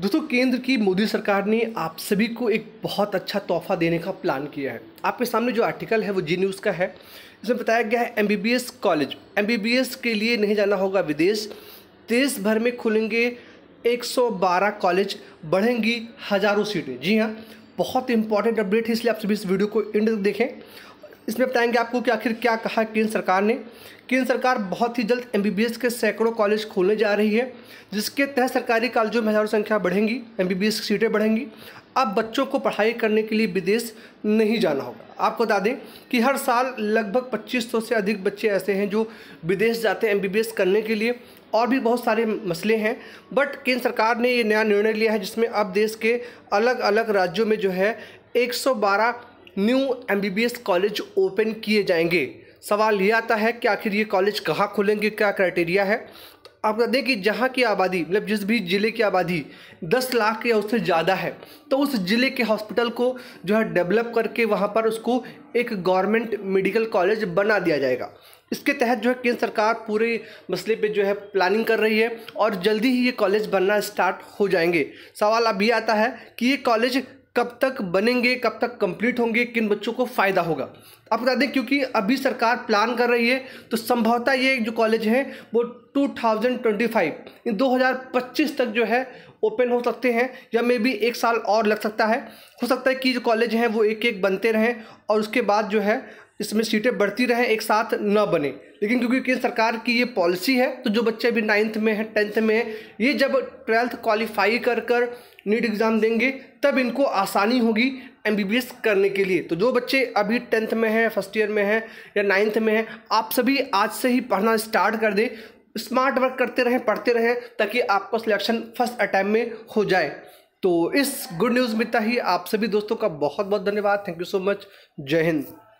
दोस्तों केंद्र की मोदी सरकार ने आप सभी को एक बहुत अच्छा तोहफा देने का प्लान किया है आपके सामने जो आर्टिकल है वो जी न्यूज़ का है इसमें बताया गया है एमबीबीएस कॉलेज एमबीबीएस के लिए नहीं जाना होगा विदेश देश भर में खुलेंगे 112 कॉलेज बढ़ेंगी हज़ारों सीटें जी हाँ बहुत इंपॉर्टेंट अपडेट है इसलिए आप सभी इस वीडियो को एंड तक देखें इसमें बताएंगे आपको कि आखिर क्या कहा केंद्र सरकार ने केंद्र सरकार बहुत ही जल्द एमबीबीएस के सैकड़ों कॉलेज खोलने जा रही है जिसके तहत सरकारी कॉलेजों में हज़ारों संख्या बढ़ेंगी एमबीबीएस की सीटें बढ़ेंगी अब बच्चों को पढ़ाई करने के लिए विदेश नहीं जाना होगा आपको बता दें कि हर साल लगभग 2500 से अधिक बच्चे ऐसे हैं जो विदेश जाते हैं एम करने के लिए और भी बहुत सारे मसले हैं बट केंद्र सरकार ने ये नया निर्णय लिया है जिसमें अब देश के अलग अलग राज्यों में जो है 112 न्यू एमबीबीएस कॉलेज ओपन किए जाएंगे सवाल ये आता है कि आखिर ये कॉलेज कहाँ खुलेंगे क्या क्राइटेरिया है आप बता दें कि जहाँ की आबादी मतलब जिस भी ज़िले की आबादी दस लाख या उससे ज़्यादा है तो उस ज़िले के हॉस्पिटल को जो है डेवलप करके वहाँ पर उसको एक गवर्नमेंट मेडिकल कॉलेज बना दिया जाएगा इसके तहत जो है केंद्र सरकार पूरे मसले पे जो है प्लानिंग कर रही है और जल्दी ही ये कॉलेज बनना स्टार्ट हो जाएंगे सवाल अब ये आता है कि ये कॉलेज कब तक बनेंगे कब तक कंप्लीट होंगे किन बच्चों को फ़ायदा होगा आप बता दें क्योंकि अभी सरकार प्लान कर रही है तो संभवतः ये जो कॉलेज हैं वो 2025 इन 2025 तक जो है ओपन हो सकते हैं या मे बी एक साल और लग सकता है हो सकता है कि जो कॉलेज हैं वो एक एक बनते रहें और उसके बाद जो है इसमें सीटें बढ़ती रहें एक साथ न बने लेकिन क्योंकि केंद्र सरकार की ये पॉलिसी है तो जो बच्चे अभी नाइन्थ में हैं टेंथ में हैं ये जब ट्वेल्थ क्वालिफाई कर कर नीट एग्ज़ाम देंगे तब इनको आसानी होगी एम करने के लिए तो जो बच्चे अभी टेंथ में हैं फर्स्ट ईयर में हैं या नाइन्थ में हैं आप सभी आज से ही पढ़ना स्टार्ट कर दें स्मार्ट वर्क करते रहें पढ़ते रहें ताकि आपका सिलेक्शन फर्स्ट अटैम्प में हो जाए तो इस गुड न्यूज़ में ही आप सभी दोस्तों का बहुत बहुत धन्यवाद थैंक यू सो मच जय हिंद